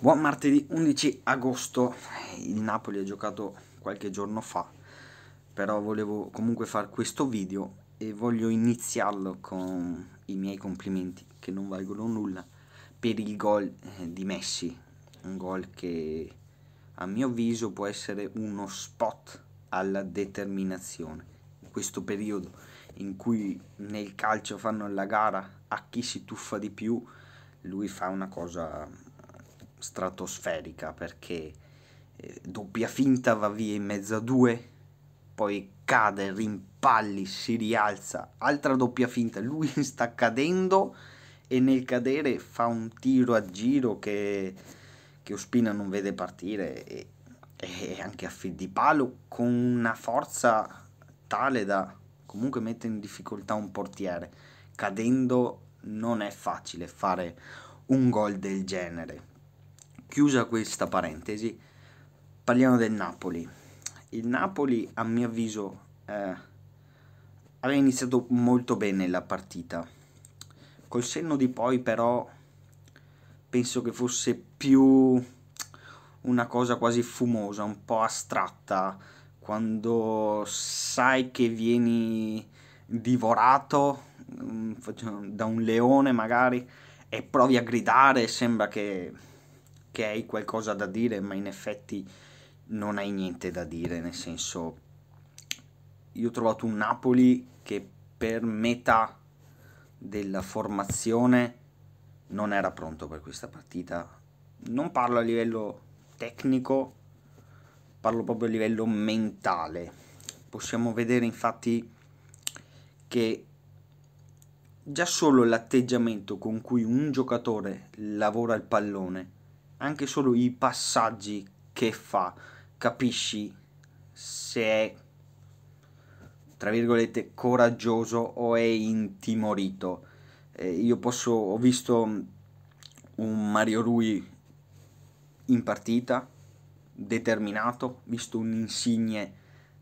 Buon martedì 11 agosto, il Napoli ha giocato qualche giorno fa, però volevo comunque fare questo video e voglio iniziarlo con i miei complimenti che non valgono nulla per il gol eh, di Messi, un gol che a mio avviso può essere uno spot alla determinazione. In questo periodo in cui nel calcio fanno la gara a chi si tuffa di più, lui fa una cosa stratosferica perché eh, doppia finta va via in mezzo a due, poi cade, rimpalli, si rialza, altra doppia finta, lui sta cadendo e nel cadere fa un tiro a giro che, che Ospina non vede partire e, e anche a fil di palo con una forza tale da comunque mettere in difficoltà un portiere. Cadendo non è facile fare un gol del genere chiusa questa parentesi, parliamo del Napoli. Il Napoli, a mio avviso, eh, aveva iniziato molto bene la partita. Col senno di poi, però, penso che fosse più una cosa quasi fumosa, un po' astratta, quando sai che vieni divorato mm, da un leone magari e provi a gridare, sembra che che hai qualcosa da dire, ma in effetti non hai niente da dire, nel senso io ho trovato un Napoli che per metà della formazione non era pronto per questa partita. Non parlo a livello tecnico, parlo proprio a livello mentale. Possiamo vedere infatti che già solo l'atteggiamento con cui un giocatore lavora il pallone anche solo i passaggi che fa, capisci se è tra virgolette coraggioso o è intimorito. Eh, io posso ho visto un Mario Rui in partita determinato, visto un Insigne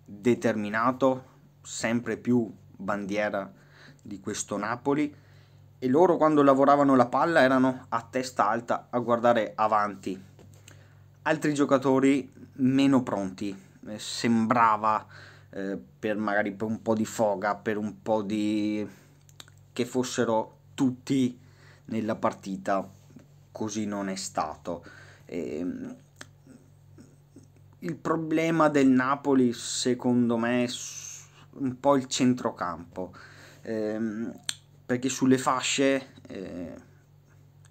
determinato, sempre più bandiera di questo Napoli e loro quando lavoravano la palla erano a testa alta a guardare avanti. Altri giocatori meno pronti, eh, sembrava eh, per magari per un po' di foga, per un po' di... che fossero tutti nella partita, così non è stato. E... Ehm, il problema del Napoli secondo me è un po' il centrocampo. Ehm perché sulle fasce eh,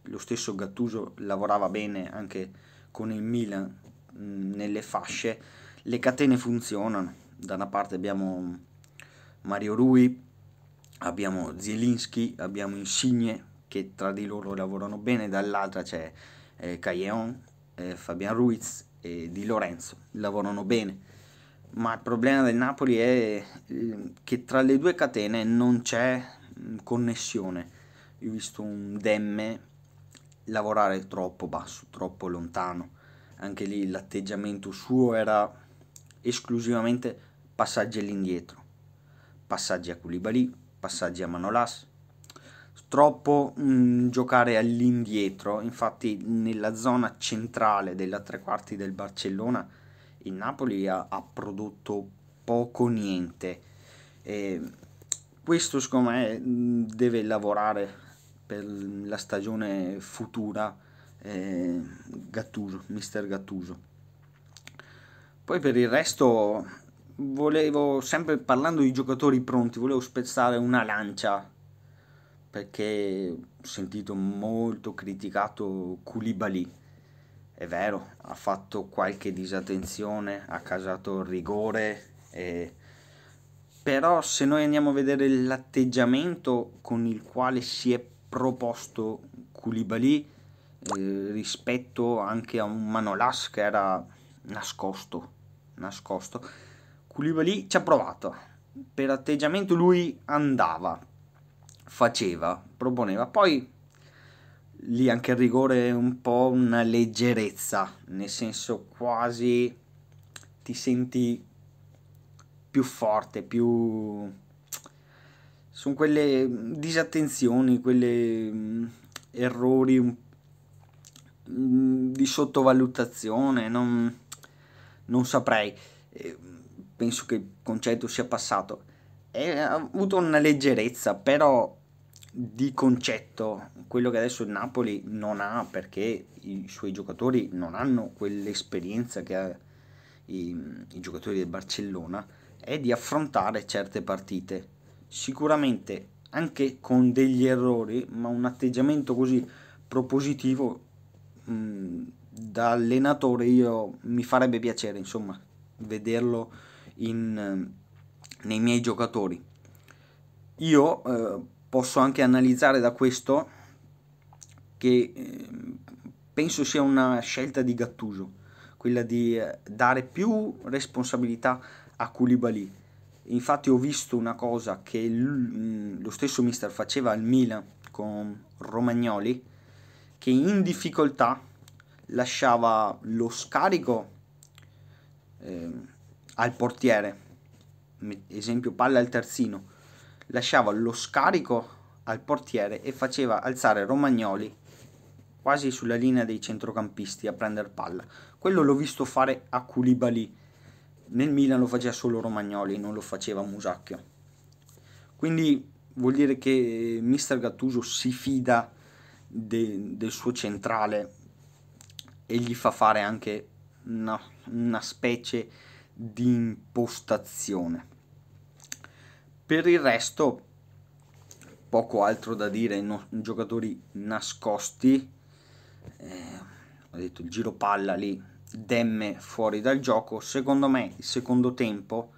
lo stesso Gattuso lavorava bene anche con il Milan mh, mm, nelle fasce le catene funzionano da una parte abbiamo Mario Rui abbiamo Zielinski abbiamo Insigne che tra di loro lavorano bene dall'altra c'è eh, Caillon eh, Fabian Ruiz e Di Lorenzo lavorano bene ma il problema del Napoli è eh, che tra le due catene non c'è connessione. Io ho visto un Demme lavorare troppo basso, troppo lontano. Anche lì l'atteggiamento suo era esclusivamente passaggi all'indietro, passaggi a Culibali, passaggi a Manolas. Troppo mh, mm, giocare all'indietro, infatti nella zona centrale della tre quarti del Barcellona il Napoli ha, ha prodotto poco niente. E questo secondo me mm, deve lavorare per la stagione futura eh, Gattuso, mister Gattuso. Poi per il resto volevo, sempre parlando di giocatori pronti, volevo spezzare una lancia perché ho sentito molto criticato Koulibaly. È vero, ha fatto qualche disattenzione, ha casato il rigore e però se noi andiamo a vedere l'atteggiamento con il quale si è proposto Koulibaly eh, rispetto anche a un Manolas che era nascosto, nascosto Koulibaly ci ha provato per atteggiamento lui andava faceva, proponeva poi lì anche il rigore è un po' una leggerezza nel senso quasi ti senti più forte, più... sono quelle mm, disattenzioni, quelle mm, errori mm, di sottovalutazione, non, non saprei, penso che il concetto sia passato, è, ha avuto una leggerezza, però di concetto, quello che adesso il Napoli non ha perché i suoi giocatori non hanno quell'esperienza che ha i, i giocatori del Barcellona è di affrontare certe partite. Sicuramente anche con degli errori, ma un atteggiamento così propositivo mm, da allenatore io mi farebbe piacere, insomma, vederlo in, eh, nei miei giocatori. Io eh, posso anche analizzare da questo che eh, penso sia una scelta di Gattuso quella di eh, dare più responsabilità a Koulibaly. Infatti ho visto una cosa che mm, lo stesso mister faceva al Milan con Romagnoli, che in difficoltà lasciava lo scarico eh, al portiere, esempio palla al terzino, lasciava lo scarico al portiere e faceva alzare Romagnoli quasi sulla linea dei centrocampisti a prendere palla. Quello l'ho visto fare a Culibali. Nel Milan lo faceva solo Romagnoli, non lo faceva Musacchio. Quindi vuol dire che eh, Mister Gattuso si fida de, del suo centrale e gli fa fare anche una, una specie di impostazione. Per il resto, poco altro da dire, no, giocatori nascosti eh, ho detto il giro palla lì, Demme fuori dal gioco, secondo me il secondo tempo,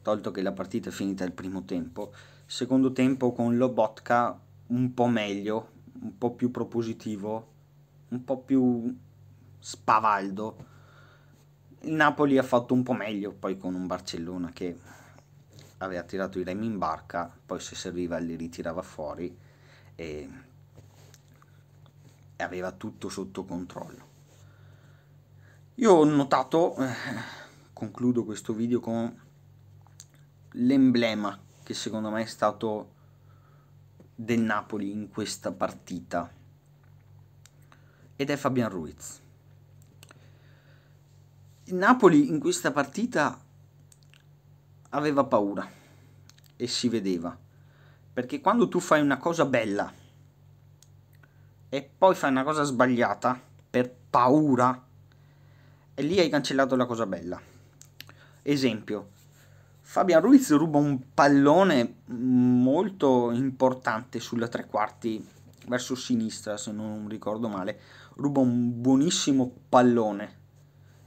tolto che la partita è finita il primo tempo, secondo tempo con Lobotka un po' meglio, un po' più propositivo, un po' più spavaldo, il Napoli ha fatto un po' meglio poi con un Barcellona che aveva tirato i remi in barca, poi se serviva li ritirava fuori e e aveva tutto sotto controllo. Io ho notato, eh, concludo questo video con l'emblema che secondo me è stato del Napoli in questa partita ed è Fabian Ruiz. Il Napoli in questa partita aveva paura e si vedeva perché quando tu fai una cosa bella e poi fai una cosa sbagliata per paura e lì hai cancellato la cosa bella. Esempio, Fabian Ruiz ruba un pallone molto importante sulla tre quarti verso sinistra, se non ricordo male, ruba un buonissimo pallone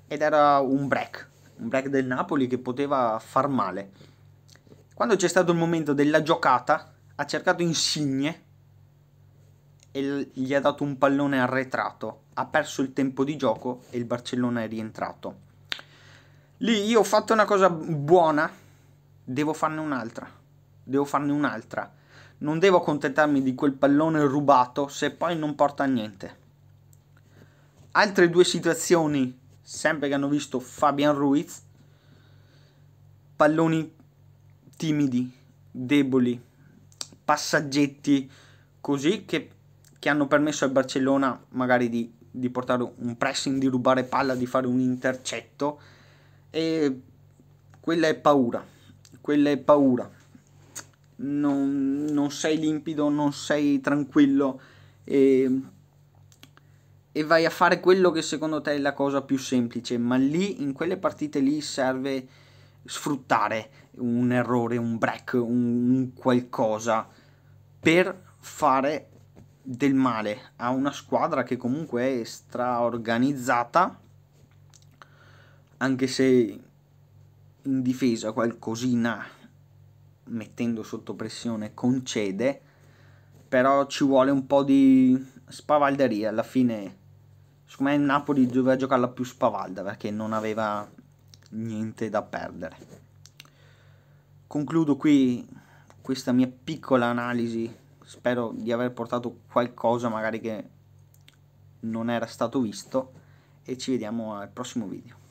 ed era un break, un break del Napoli che poteva far male. Quando c'è stato il momento della giocata, ha cercato Insigne e gli ha dato un pallone arretrato, ha perso il tempo di gioco e il Barcellona è rientrato. Lì io ho fatto una cosa buona, devo farne un'altra, devo farne un'altra. Non devo accontentarmi di quel pallone rubato se poi non porta a niente. Altre due situazioni, sempre che hanno visto Fabian Ruiz, palloni timidi, deboli, passaggetti così che che hanno permesso al Barcellona magari di, di portare un pressing, di rubare palla, di fare un intercetto e quella è paura, quella è paura. Non, non sei limpido, non sei tranquillo e, e, vai a fare quello che secondo te è la cosa più semplice, ma lì in quelle partite lì serve sfruttare un errore, un break, un, un qualcosa per fare del male a una squadra che comunque è straorganizzata, anche se in difesa qualcosina mettendo sotto pressione concede, però ci vuole un po' di spavalderia alla fine. Secondo me il Napoli doveva giocarla più spavalda perché non aveva niente da perdere. Concludo qui questa mia piccola analisi spero di aver portato qualcosa magari che non era stato visto e ci vediamo al prossimo video